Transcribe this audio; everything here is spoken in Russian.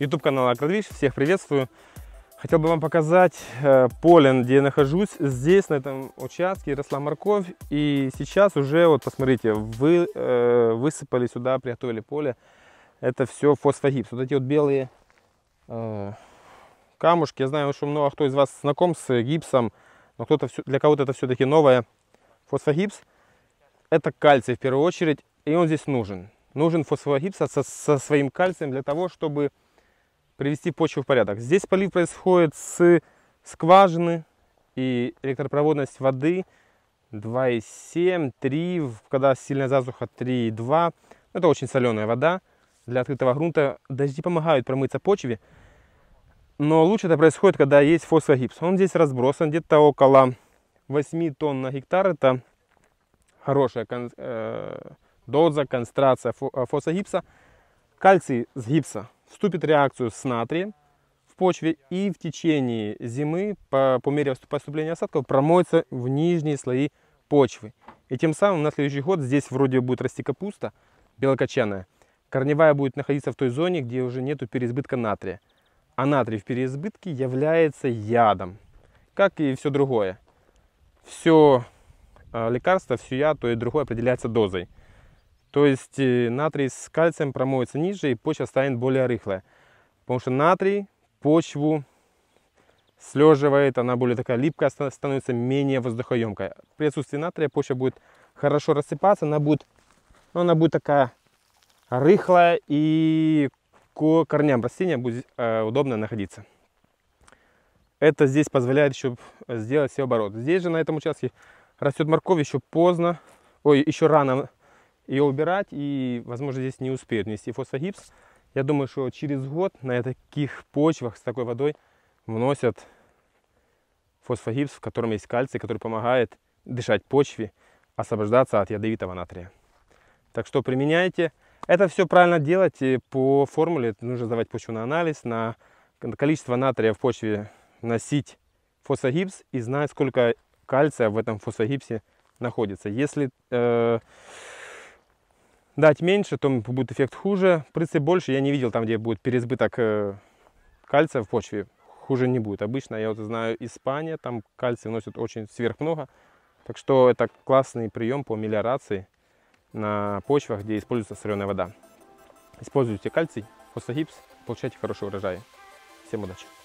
YouTube канал Акродвиж, всех приветствую. Хотел бы вам показать э, поле, где я нахожусь. Здесь, на этом участке, росла морковь. И сейчас уже, вот посмотрите, вы, э, высыпали сюда, приготовили поле. Это все фосфогипс. Вот эти вот белые э, камушки. Я знаю, что много кто из вас знаком с гипсом. Но кто-то для кого-то это все-таки новое фосфогипс это кальций в первую очередь, и он здесь нужен. Нужен фосфогипс со, со своим кальцием для того, чтобы привести почву в порядок. Здесь полив происходит с скважины и электропроводность воды 2,7, 3, когда сильная засуха 3,2. Ну, это очень соленая вода для открытого грунта. Дожди помогают промыться почве, но лучше это происходит, когда есть фосфогипс. Он здесь разбросан где-то около 8 тонн на гектар. Это хороша э, доза, концентрация э, фосогипса. Кальций с гипса вступит в реакцию с натрием в почве и в течение зимы по, по мере поступления осадков промоется в нижние слои почвы. И тем самым на следующий год здесь вроде будет расти капуста белокочанная. Корневая будет находиться в той зоне, где уже нету переизбытка натрия. А натрий в переизбытке является ядом, как и все другое. Все Э, лекарства, все я, то и другое определяется дозой. То есть э, натрий с кальцием промоется ниже, и почва станет более рыхлая. Потому что натрий почву слеживает, она более такая липкая, становится менее воздухоемкая. При отсутствии натрия почва будет хорошо рассыпаться, она будет, ну, она будет такая рыхлая, и к корням растения будет э, удобно находиться. Это здесь позволяет еще сделать все оборот. Здесь же на этом участке растет морковь, еще поздно, ой, еще рано ее убирать, и, возможно, здесь не успеют нести фосфогипс. Я думаю, что через год на таких почвах с такой водой вносят фосфогипс, в котором есть кальций, который помогает дышать почве, освобождаться от ядовитого натрия. Так что применяйте. Это все правильно делать по формуле. Нужно сдавать почву на анализ, на количество натрия в почве носить фосфогипс и знать, сколько кальция в этом фосогипсе находится. Если э, дать меньше, то будет эффект хуже. Прыцы больше я не видел там, где будет переизбыток э, кальция в почве. Хуже не будет. Обычно, я вот знаю, Испания, там кальций вносят очень сверх много, Так что это классный прием по мелиорации на почвах, где используется соленая вода. Используйте кальций, фосфогипс, получайте хороший урожай. Всем удачи!